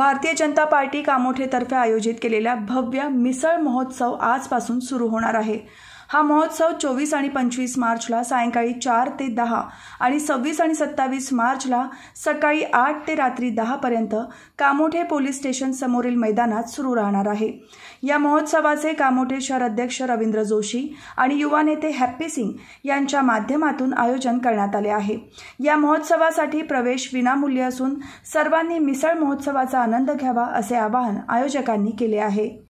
भारतीय जनता पार्टी कामोठेतर्फे आयोजित केलेला भव्य मिसळ महोत्सव आजपासून सुरू होणार आहे हा महोत्सव चोवीस आणि पंचवीस मार्चला सायंकाळी चार ते दहा आणि सव्वीस आणि सत्तावीस मार्चला सकाळी आठ ते रात्री दहापर्यंत कामोठे पोलीस स्टेशन समोरील मैदानात सुरू राहणार आहे या महोत्सवाचे कामोठे शहर अध्यक्ष रवींद्र जोशी आणि युवा नेते हॅप्पी सिंग यांच्या माध्यमातून आयोजन करण्यात आले आहे या महोत्सवासाठी प्रवेश विनामूल्य असून सर्वांनी मिसळ महोत्सवाचा आनंद घ्यावा असे आवाहन आयोजकांनी केले आहे